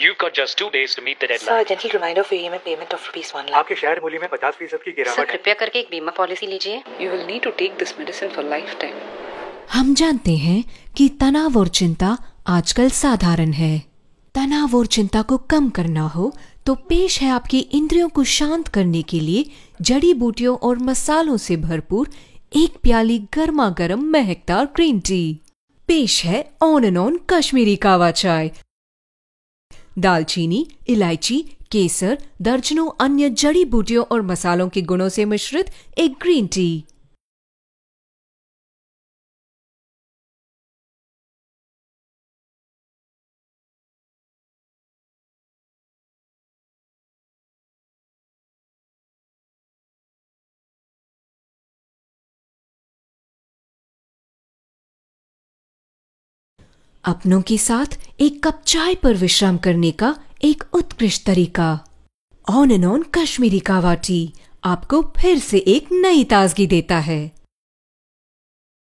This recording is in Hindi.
You've got just two days to meet the deadline. Sir, gentle reminder for EMI payment of rupees one lakh. आपके शहर मुली में 50 फीसद की गिरावट है. Sir, कृपया करके एक बीमा पॉलिसी लीजिए You will need to take this medicine for lifetime. हम जानते हैं कि तनाव और चिंता आजकल साधारण है तनाव और चिंता को कम करना हो तो पेश है आपकी इंद्रियों को शांत करने के लिए जड़ी बूटियों और मसालों से भरपूर एक प्याली गर्मा गर्म महकदार ग्रीन टी पेश है ऑन एंड ऑन कश्मीरी कावा चाय दालचीनी इलायची केसर दर्जनों अन्य जड़ी बूटियों और मसालों के गुणों से मिश्रित एक ग्रीन टी अपनों के साथ एक कप चाय पर विश्राम करने का एक उत्कृष्ट तरीका ऑन एंड ऑन कश्मीरी कावाटी आपको फिर से एक नई ताजगी देता है